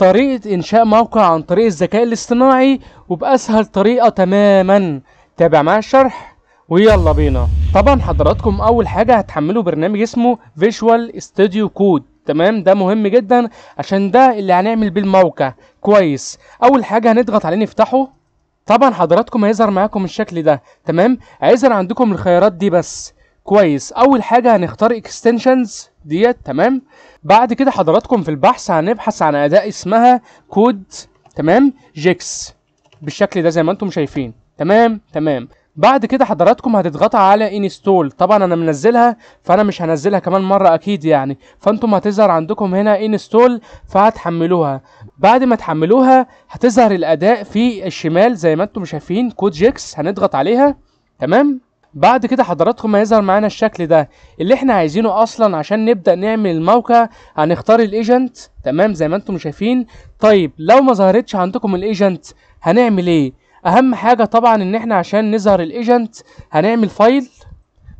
طريقة إنشاء موقع عن طريق الذكاء الاصطناعي وبأسهل طريقة تماما تابع معايا الشرح ويلا بينا طبعا حضراتكم أول حاجة هتحملوا برنامج اسمه فيجوال ستوديو كود تمام ده مهم جدا عشان ده اللي هنعمل بيه الموقع كويس أول حاجة هنضغط عليه نفتحه طبعا حضراتكم هيظهر معاكم الشكل ده تمام هيظهر عندكم الخيارات دي بس كويس اول حاجه هنختار اكستنشنز ديت تمام بعد كده حضراتكم في البحث هنبحث عن اداه اسمها كود تمام جيكس بالشكل ده زي ما انتم شايفين تمام تمام بعد كده حضراتكم هتضغطوا على انستول طبعا انا منزلها فانا مش هنزلها كمان مره اكيد يعني فانتم هتظهر عندكم هنا انستول فهتحملوها بعد ما تحملوها هتظهر الاداء في الشمال زي ما انتم شايفين كود جيكس هنضغط عليها تمام بعد كده حضراتكم هيظهر معانا الشكل ده اللي احنا عايزينه اصلا عشان نبدا نعمل الموقع هنختار الايجنت تمام زي ما انتم شايفين طيب لو ما ظهرتش عندكم الايجنت هنعمل ايه اهم حاجه طبعا ان احنا عشان نظهر الايجنت هنعمل فايل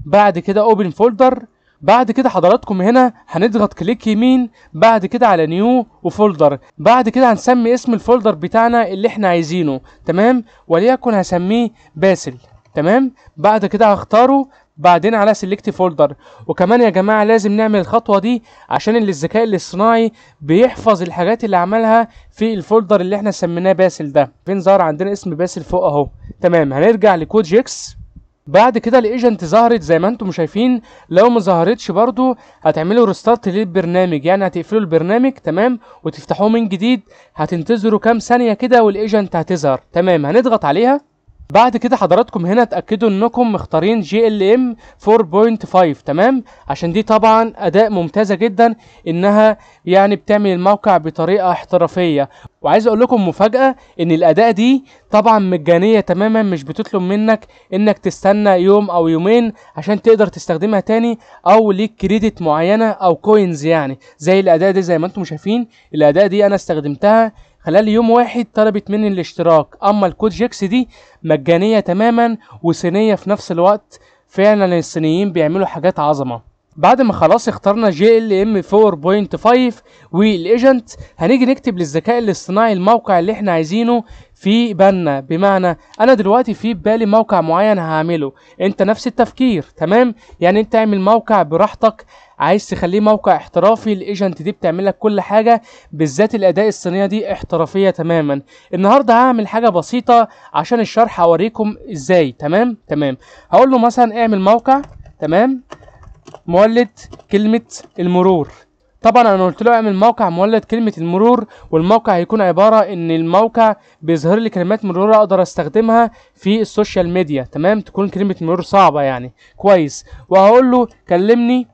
بعد كده اوبن فولدر بعد كده حضراتكم هنا هنضغط كليك يمين بعد كده على نيو وفولدر بعد كده هنسمي اسم الفولدر بتاعنا اللي احنا عايزينه تمام وليكن هسميه باسل تمام بعد كده هختاره بعدين على سيلكت فولدر وكمان يا جماعه لازم نعمل الخطوه دي عشان الذكاء الاصطناعي بيحفظ الحاجات اللي عملها في الفولدر اللي احنا سميناه باسل ده فين ظهر عندنا اسم باسل فوق اهو تمام هنرجع لكود جيكس بعد كده الايجنت ظهرت زي ما انتم شايفين لو ما ظهرتش برضو هتعملوا ريستارت للبرنامج يعني هتقفلوا البرنامج تمام وتفتحوه من جديد هتنتظروا كام ثانيه كده والايجنت هتظهر تمام هنضغط عليها بعد كده حضراتكم هنا اتاكدوا انكم مختارين جي ال ام 4.5 تمام عشان دي طبعا اداء ممتازه جدا انها يعني بتعمل الموقع بطريقه احترافيه وعايز اقول لكم مفاجاه ان الاداء دي طبعا مجانيه تماما مش بتطلب منك انك تستنى يوم او يومين عشان تقدر تستخدمها تاني او ليك كريدت معينه او كوينز يعني زي الاداء دي زي ما انتم شايفين الاداء دي انا استخدمتها خلال يوم واحد طلبت مني الاشتراك اما الكود جيكس دي مجانية تماما وصينية في نفس الوقت فعلا الصينيين بيعملوا حاجات عظمة بعد ما خلاص اخترنا جي ال ام 4.5 والايجنت هنيجي نكتب للذكاء الاصطناعي الموقع اللي احنا عايزينه في بالنا بمعنى انا دلوقتي في بالي موقع معين هعمله انت نفس التفكير تمام يعني انت اعمل موقع براحتك عايز تخليه موقع احترافي الايجنت دي بتعمل لك كل حاجه بالذات الاداء الصينيه دي احترافيه تماما النهارده هعمل حاجه بسيطه عشان الشرح اوريكم ازاي تمام تمام هقول له مثلا اعمل موقع تمام مولد كلمة المرور طبعا انا قلت له اعمل موقع مولد كلمة المرور والموقع هيكون عبارة ان الموقع بيظهر لي كلمات مرور اقدر استخدمها في السوشيال ميديا تمام تكون كلمة مرور صعبة يعني كويس وهقول له كلمني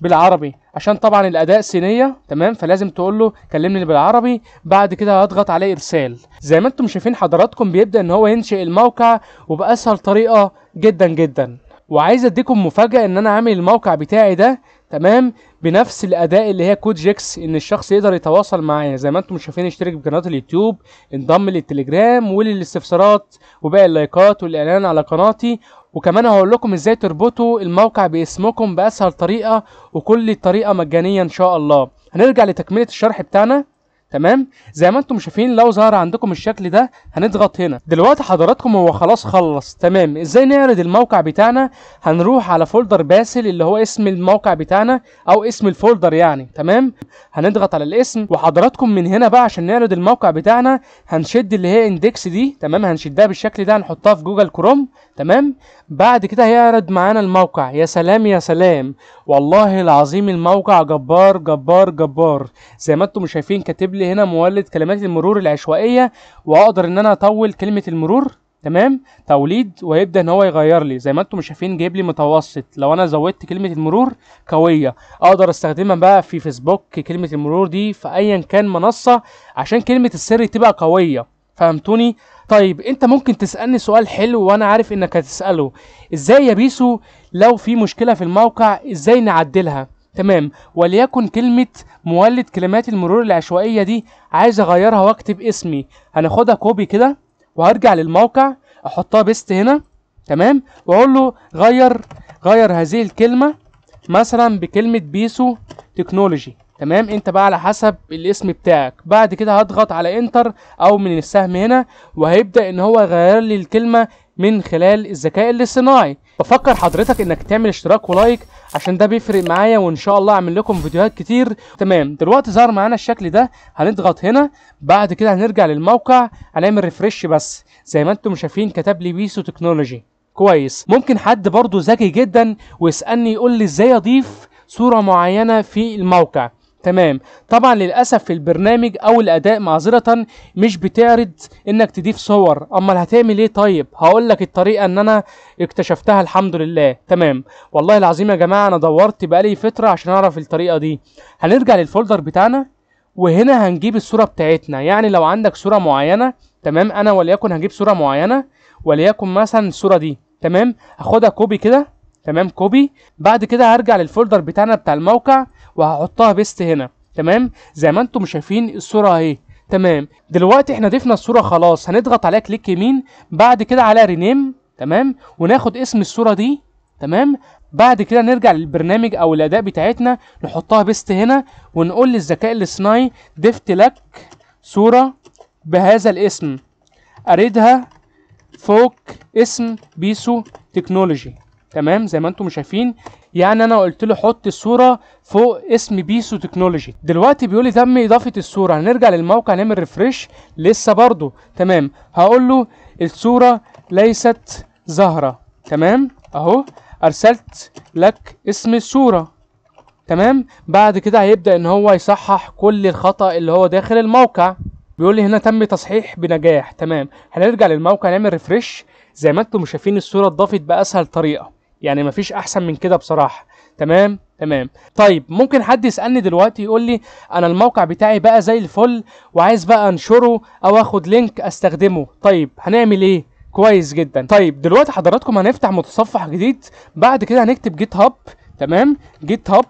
بالعربي عشان طبعا الاداء صينيه تمام فلازم تقول له كلمني بالعربي بعد كده هضغط على ارسال زي ما انتم شايفين حضراتكم بيبدا ان هو ينشئ الموقع وباسهل طريقه جدا جدا وعايز اديكم مفاجاه ان انا عامل الموقع بتاعي ده تمام بنفس الاداء اللي هي كود جيكس ان الشخص يقدر يتواصل معايا زي ما انتم شايفين اشترك بقناه اليوتيوب انضم للتليجرام وللاستفسارات وباقي اللايكات والاعلان على قناتي وكمان هقول لكم ازاي تربطوا الموقع باسمكم باسهل طريقه وكل الطريقه مجانيه ان شاء الله هنرجع لتكمله الشرح بتاعنا تمام زي ما انتم شايفين لو ظهر عندكم الشكل ده هنضغط هنا دلوقتي حضراتكم هو خلاص خلص تمام ازاي نعرض الموقع بتاعنا هنروح على فولدر باسل اللي هو اسم الموقع بتاعنا او اسم الفولدر يعني تمام هنضغط على الاسم وحضراتكم من هنا بقى عشان نعرض الموقع بتاعنا هنشد اللي هي اندكس دي تمام هنشدها بالشكل ده هنحطها في جوجل كروم تمام بعد كده هيعرض معانا الموقع يا سلام يا سلام والله العظيم الموقع جبار جبار جبار زي ما انتم شايفين كاتب لي هنا مولد كلمات المرور العشوائيه واقدر ان انا اطول كلمه المرور تمام توليد ويبدا ان هو يغير لي زي ما انتم شايفين جايب لي متوسط لو انا زودت كلمه المرور قويه اقدر استخدمها بقى في فيسبوك كلمه المرور دي في ايا كان منصه عشان كلمه السر تبقى قويه فهمتوني طيب انت ممكن تسالني سؤال حلو وانا عارف انك هتساله ازاي يا بيسو لو في مشكله في الموقع ازاي نعدلها تمام وليكن كلمة مولد كلمات المرور العشوائية دي عايز اغيرها واكتب اسمي هناخدها كوبي كده وهرجع للموقع احطها بيست هنا تمام واقول له غير غير هذه الكلمة مثلا بكلمة بيسو تكنولوجي تمام انت بقى على حسب الاسم بتاعك بعد كده هضغط على انتر او من السهم هنا وهيبدا ان هو يغير لي الكلمه من خلال الذكاء الاصطناعي بفكر حضرتك انك تعمل اشتراك ولايك عشان ده بيفرق معايا وان شاء الله اعمل لكم فيديوهات كتير تمام دلوقتي ظهر معانا الشكل ده هنضغط هنا بعد كده هنرجع للموقع هنعمل ريفرش بس زي ما انتم شايفين كتب لي بيسو تكنولوجي كويس ممكن حد برضه ذكي جدا ويسالني يقول لي ازاي اضيف صوره معينه في الموقع تمام طبعا للاسف في البرنامج او الاداء معذره مش بتعرض انك تضيف صور امال هتعمل ايه طيب هقول لك الطريقه ان انا اكتشفتها الحمد لله تمام والله العظيم يا جماعه انا دورت بقالي فتره عشان اعرف الطريقه دي هنرجع للفولدر بتاعنا وهنا هنجيب الصوره بتاعتنا يعني لو عندك صوره معينه تمام انا وليكن هجيب صوره معينه وليكن مثلا الصوره دي تمام هاخدها كوبي كده تمام كوبي بعد كده هرجع للفولدر بتاعنا بتاع الموقع وهحطها بيست هنا تمام زي ما انتم شايفين الصوره اهي تمام دلوقتي احنا ضفنا الصوره خلاص هنضغط عليها كليك يمين بعد كده على رينيم تمام وناخد اسم الصوره دي تمام بعد كده نرجع للبرنامج او الاداء بتاعتنا نحطها بيست هنا ونقول للذكاء الاصطناعي ضفت لك صوره بهذا الاسم اريدها فوق اسم بيسو تكنولوجي تمام زي ما انتم شايفين يعني انا قلت له حط الصوره فوق اسم بيسو تكنولوجي دلوقتي بيقول لي تم اضافه الصوره هنرجع للموقع نعمل ريفرش لسه برضو تمام هقول له الصوره ليست زهره تمام اهو ارسلت لك اسم الصوره تمام بعد كده هيبدا ان هو يصحح كل الخطا اللي هو داخل الموقع بيقول لي هنا تم تصحيح بنجاح تمام هنرجع للموقع نعمل ريفرش زي ما انتم شايفين الصوره اتضافت باسهل طريقه يعني مفيش احسن من كده بصراحه تمام تمام طيب ممكن حد يسالني دلوقتي يقول لي انا الموقع بتاعي بقى زي الفل وعايز بقى انشره او اخد لينك استخدمه طيب هنعمل ايه كويس جدا طيب دلوقتي حضراتكم هنفتح متصفح جديد بعد كده هنكتب جيت هاب تمام جيت هاب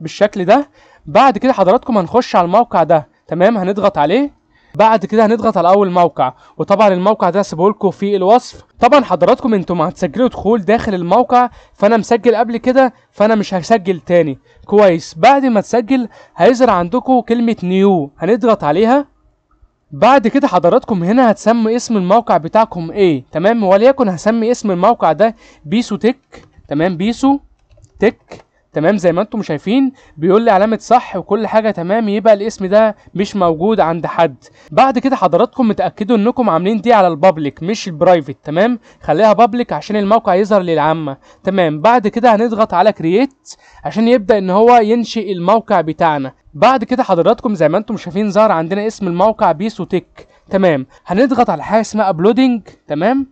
بالشكل ده بعد كده حضراتكم هنخش على الموقع ده تمام هنضغط عليه بعد كده هنضغط على اول موقع وطبعا الموقع ده هسيبه لكم في الوصف طبعا حضراتكم انتم هتسجلوا دخول داخل الموقع فانا مسجل قبل كده فانا مش هسجل تاني كويس بعد ما تسجل هيظهر عندكم كلمه نيو هنضغط عليها بعد كده حضراتكم هنا هتسمي اسم الموقع بتاعكم ايه تمام وليكن هسمي اسم الموقع ده بيسو تك تمام بيسو تك تمام زي ما انتم شايفين بيقول لي علامه صح وكل حاجه تمام يبقى الاسم ده مش موجود عند حد بعد كده حضراتكم متاكدوا انكم عاملين دي على البابليك مش البرايفت تمام خليها بابليك عشان الموقع يظهر للعامه تمام بعد كده هنضغط على كرييت عشان يبدا ان هو ينشئ الموقع بتاعنا بعد كده حضراتكم زي ما انتم شايفين ظهر عندنا اسم الموقع بيسوتك تمام هنضغط على حاجه اسمها ابلودنج تمام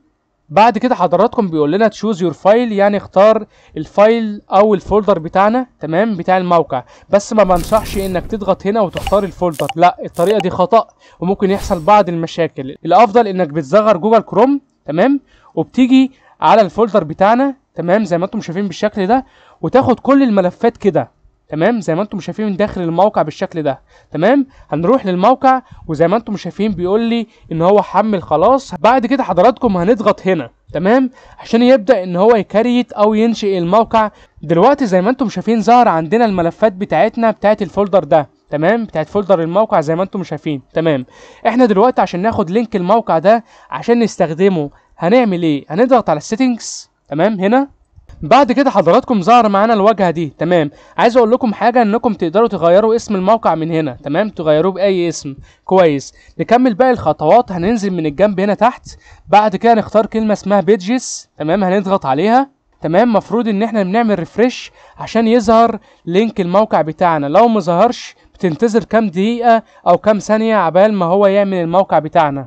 بعد كده حضراتكم بيقول لنا تشوز يور فايل يعني اختار الفايل او الفولدر بتاعنا تمام بتاع الموقع بس ما بنصحش انك تضغط هنا وتختار الفولدر لا الطريقه دي خطا وممكن يحصل بعض المشاكل الافضل انك بتصغر جوجل كروم تمام وبتيجي على الفولدر بتاعنا تمام زي ما انتم شايفين بالشكل ده وتاخد كل الملفات كده تمام زي ما انتم شايفين من داخل الموقع بالشكل ده تمام هنروح للموقع وزي ما انتم شايفين بيقول لي ان هو حمل خلاص بعد كده حضراتكم هنضغط هنا تمام عشان يبدا ان هو يكريت او ينشئ الموقع دلوقتي زي ما انتم شايفين ظهر عندنا الملفات بتاعتنا بتاعت الفولدر ده تمام بتاعت فولدر الموقع زي ما انتم شايفين تمام احنا دلوقتي عشان ناخد لينك الموقع ده عشان نستخدمه هنعمل ايه هنضغط على السيتنجز تمام هنا بعد كده حضراتكم ظهر معانا الواجهه دي تمام عايز اقول لكم حاجه انكم تقدروا تغيروا اسم الموقع من هنا تمام تغيروه باي اسم كويس نكمل باقي الخطوات هننزل من الجنب هنا تحت بعد كده نختار كلمه اسمها بيدجز تمام هنضغط عليها تمام مفروض ان احنا بنعمل ريفرش عشان يظهر لينك الموقع بتاعنا لو ما ظهرش بتنتظر كام دقيقه او كام ثانيه عبال ما هو يعمل الموقع بتاعنا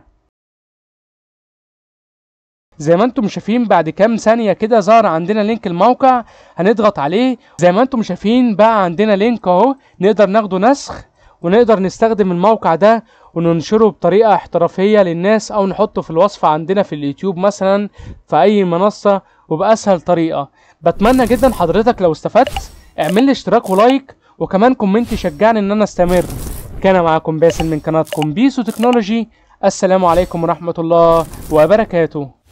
زي ما انتم شايفين بعد كام ثانية كده ظهر عندنا لينك الموقع هنضغط عليه زي ما انتم شايفين بقى عندنا لينك اهو نقدر ناخده نسخ ونقدر نستخدم الموقع ده وننشره بطريقة احترافية للناس او نحطه في الوصف عندنا في اليوتيوب مثلا في اي منصة وبأسهل طريقة بتمنى جدا حضرتك لو استفدت اعمل لي اشتراك ولايك وكمان كومنت يشجعني ان انا استمر كان معاكم باسل من قناة بيسو تكنولوجي السلام عليكم ورحمة الله وبركاته